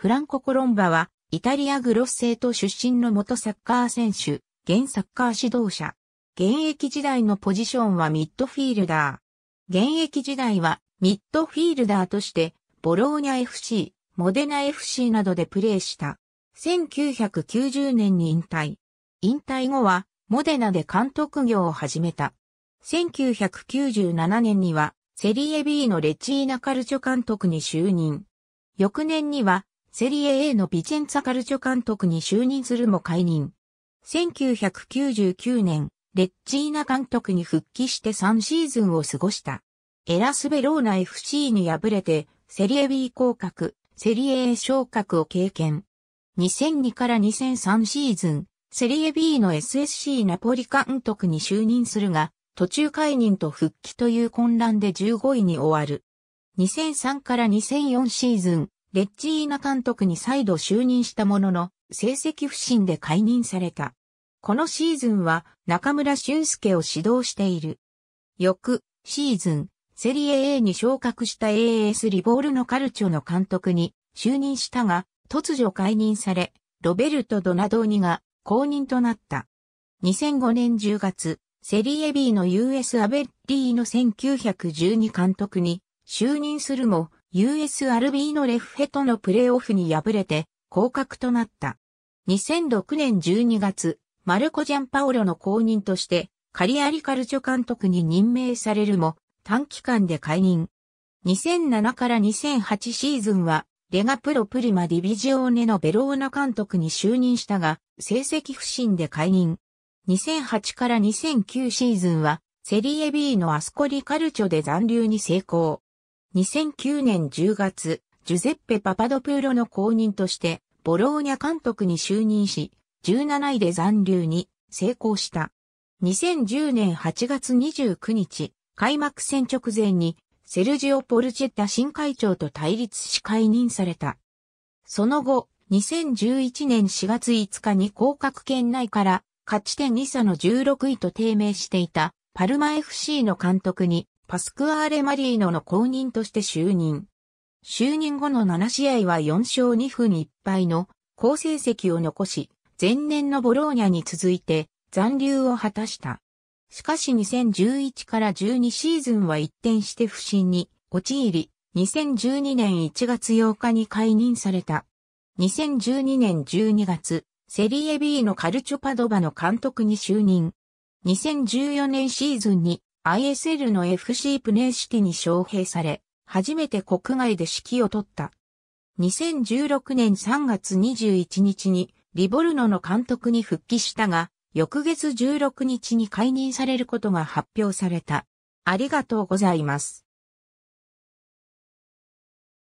フランコ・コロンバは、イタリアグロッセート出身の元サッカー選手、現サッカー指導者。現役時代のポジションはミッドフィールダー。現役時代はミッドフィールダーとして、ボローニャ FC、モデナ FC などでプレーした。1990年に引退。引退後は、モデナで監督業を始めた。1997年には、セリエ B のレチーナカルチョ監督に就任。翌年には、セリエ A のビチェンツァ・カルチョ監督に就任するも解任。1999年、レッチーナ監督に復帰して3シーズンを過ごした。エラスベローナ FC に敗れて、セリエ B 降格、セリエ A 昇格を経験。2002から2003シーズン、セリエ B の SSC ナポリ監督に就任するが、途中解任と復帰という混乱で15位に終わる。2003から2004シーズン、レッチーナ監督に再度就任したものの、成績不振で解任された。このシーズンは中村俊介を指導している。翌シーズン、セリエ A に昇格した AS リボールのカルチョの監督に就任したが、突如解任され、ロベルト・ドナドーニが公認となった。2005年10月、セリエ B の US アベッリーの1912監督に就任するも、US アルビーのレフヘとのプレーオフに敗れて降格となった。2006年12月、マルコ・ジャンパオロの後任として、カリアリカルチョ監督に任命されるも、短期間で解任。2007から2008シーズンは、レガプロプリマディビジオーネのベローナ監督に就任したが、成績不振で解任。2008から2009シーズンは、セリエ B のアスコリカルチョで残留に成功。2009年10月、ジュゼッペ・パパドプーロの後任として、ボローニャ監督に就任し、17位で残留に成功した。2010年8月29日、開幕戦直前に、セルジオ・ポルチェッタ新会長と対立し解任された。その後、2011年4月5日に降格圏内から勝ち点2差の16位と低迷していたパルマ FC の監督にパスクアーレ・マリーノの後任として就任。就任後の7試合は4勝2分1敗の好成績を残し、前年のボローニャに続いて残留を果たした。しかし2011から12シーズンは一転して不振に陥り、2012年1月8日に解任された。2012年12月、セリエ B のカルチョパドバの監督に就任。2014年シーズンに ISL の FC プネーシティに招聘され、初めて国外で指揮を取った。2016年3月21日にリボルノの監督に復帰したが、翌月16日に解任されることが発表された。ありがとうございます。